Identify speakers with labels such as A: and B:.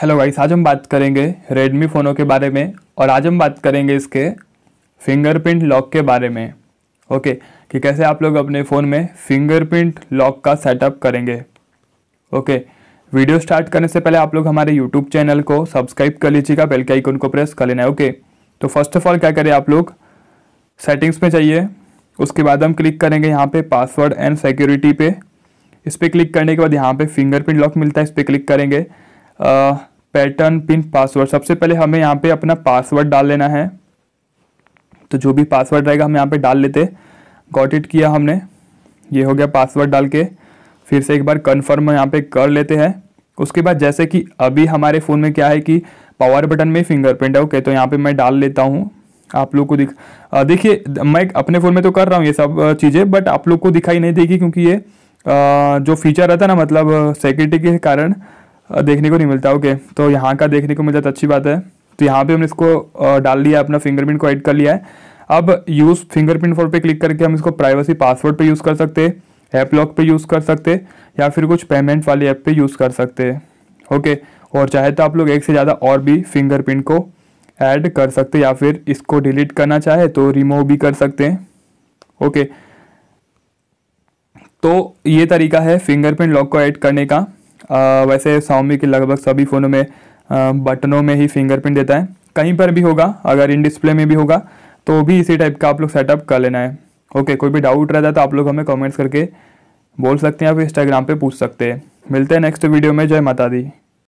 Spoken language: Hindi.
A: हेलो गाइस आज हम बात करेंगे रेडमी फ़ोनों के बारे में और आज हम बात करेंगे इसके फिंगरप्रिंट लॉक के बारे में ओके कि कैसे आप लोग अपने फ़ोन में फिंगरप्रिंट लॉक का सेटअप करेंगे ओके वीडियो स्टार्ट करने से पहले आप लोग हमारे यूट्यूब चैनल को सब्सक्राइब कर लीजिएगा बेल के आइकन को प्रेस कर लेना है ओके तो फर्स्ट ऑफ ऑल क्या करें आप लोग सेटिंग्स में जाइए उसके बाद हम क्लिक करेंगे यहाँ पर पासवर्ड एंड सिक्योरिटी पे इस पर क्लिक करने के बाद यहाँ पर फिंगरप्रिंट लॉक मिलता है इस पर क्लिक करेंगे पैटर्न पिन पासवर्ड सबसे पहले हमें यहाँ पे अपना पासवर्ड डाल लेना है तो जो भी पासवर्ड रहेगा हम यहाँ पे डाल लेते गॉट इट किया हमने ये हो गया पासवर्ड डाल के फिर से एक बार कन्फर्म यहाँ पे कर लेते हैं उसके बाद जैसे कि अभी हमारे फ़ोन में क्या है कि पावर बटन में फिंगरप्रिंट है ओके तो यहाँ पर मैं डाल लेता हूँ आप लोग को दिख देखिए मैं अपने फ़ोन में तो कर रहा हूँ ये सब चीज़ें बट आप लोग को दिखाई नहीं देगी क्योंकि ये आ, जो फीचर रहता है ना मतलब सिक्योरिटी के कारण देखने को नहीं मिलता ओके तो यहाँ का देखने को मिलता जाता तो अच्छी बात है तो यहाँ पे हमने इसको डाल लिया अपना फिंगरप्रिंट को ऐड कर लिया है अब यूज़ फिंगरप्रिंट फोर पे क्लिक करके हम इसको प्राइवेसी पासवर्ड पे यूज़ कर सकते ऐप लॉक पे यूज़ कर सकते या फिर कुछ पेमेंट वाले ऐप पे यूज़ कर सकते ओके और चाहे तो आप लोग एक से ज़्यादा और भी फिंगरप्रिंट को ऐड कर सकते या फिर इसको डिलीट करना चाहे तो रिमूव भी कर सकते हैं ओके तो ये तरीका है फिंगरप्रिंट लॉक को ऐड करने का वैसे सौमी के लगभग सभी फ़ोनों में बटनों में ही फिंगरप्रिंट देता है कहीं पर भी होगा अगर इन डिस्प्ले में भी होगा तो भी इसी टाइप का आप लोग सेटअप कर लेना है ओके कोई भी डाउट रहता है तो आप लोग हमें कमेंट्स करके बोल सकते हैं या फिर इंस्टाग्राम पे पूछ सकते हैं मिलते हैं नेक्स्ट वीडियो में जय माता दी